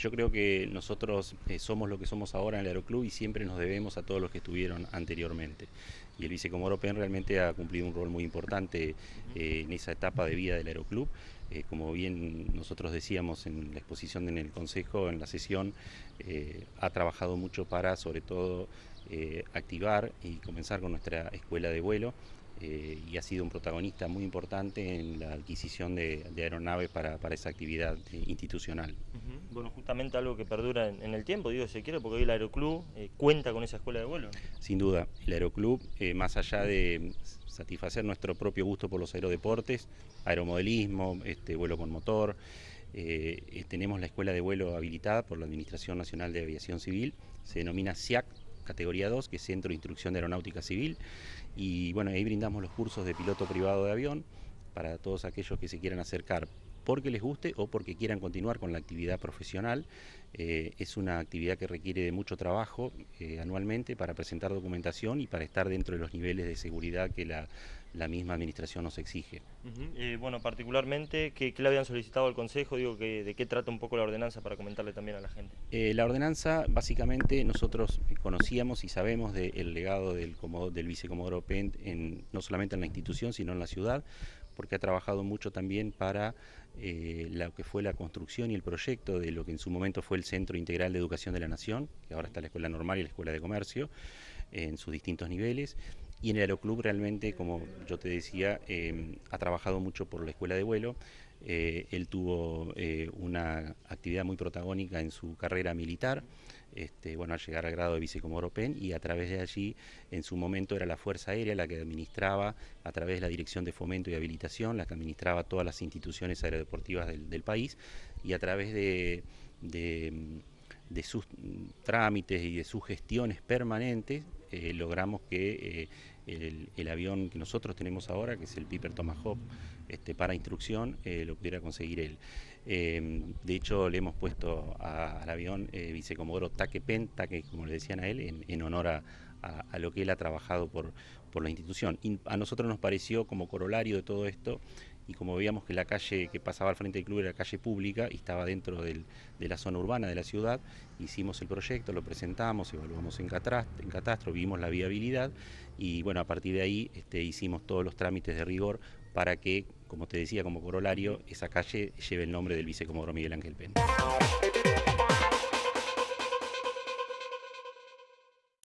Yo creo que nosotros eh, somos lo que somos ahora en el Aeroclub y siempre nos debemos a todos los que estuvieron anteriormente. Y el vicecomoro realmente ha cumplido un rol muy importante eh, en esa etapa de vida del Aeroclub. Eh, como bien nosotros decíamos en la exposición en el Consejo, en la sesión, ha trabajado mucho para, sobre todo, activar y comenzar con nuestra escuela de vuelo. y ha sido un protagonista muy importante en la adquisición de, de aeronaves para, para, esa actividad institucional bueno, justamente algo que perdura en, el tiempo, digo, si quiero, porque hoy el Aeroclub eh, cuenta con esa escuela de vuelo. Sin duda, el Aeroclub, eh, más allá de satisfacer nuestro propio gusto por los aerodeportes, aeromodelismo, este, vuelo con motor, eh, tenemos la escuela de vuelo habilitada por la Administración Nacional de Aviación Civil, se denomina SIAC, categoría 2, que es Centro de Instrucción de Aeronáutica Civil, y bueno, ahí brindamos los cursos de piloto privado de avión para todos aquellos que se quieran acercar porque les guste o porque quieran continuar con la actividad profesional. Eh, es una actividad que requiere de mucho trabajo eh, anualmente para presentar documentación y para estar dentro de los niveles de seguridad que la, misma administración nos exige. Eh, bueno, particularmente, ¿qué, le habían solicitado al Consejo? Digo, que, ¿de qué trata un poco la ordenanza para comentarle también a la gente? la ordenanza, básicamente, nosotros conocíamos y sabemos del legado del, del vicecomodoro Pent, en, no solamente en la institución, sino en la ciudad porque ha trabajado mucho también para eh, lo que fue la construcción y el proyecto de lo que en su momento fue el Centro Integral de Educación de la Nación, que ahora está la Escuela Normal y la Escuela de Comercio, en sus distintos niveles, y en el Aeroclub realmente, como yo te decía, em, ha trabajado mucho por la escuela de vuelo. Eh, él tuvo eh, una actividad muy protagónica en su carrera militar, este, bueno, al llegar al grado de PEN, y a través de allí, en su momento era la Fuerza Aérea la que administraba, a través de la Dirección de Fomento y Habilitación, la que administraba todas las instituciones aerodeportivas del, del país y a través de, de sus trámites y de sus gestiones permanentes, eh, logramos que eh, el, avión que nosotros tenemos ahora, que es el Piper Tomahawk, este, para instrucción, eh, lo pudiera conseguir él. Em, de hecho, le hemos puesto al avión vicecomodoro Taque Pen, Taque, como le decían a él, en, honor a, lo que él ha trabajado por, por la institución. a nosotros nos pareció como corolario de todo esto y como veíamos que la calle que pasaba al frente del club era calle pública y estaba dentro de la zona urbana de la ciudad, hicimos el proyecto, lo presentamos, evaluamos en catastro, en vimos la viabilidad y bueno, a partir de ahí este, hicimos todos los trámites de rigor para que, como te decía, como corolario, esa calle lleve el nombre del vicecomodoro Miguel Ángel Pena.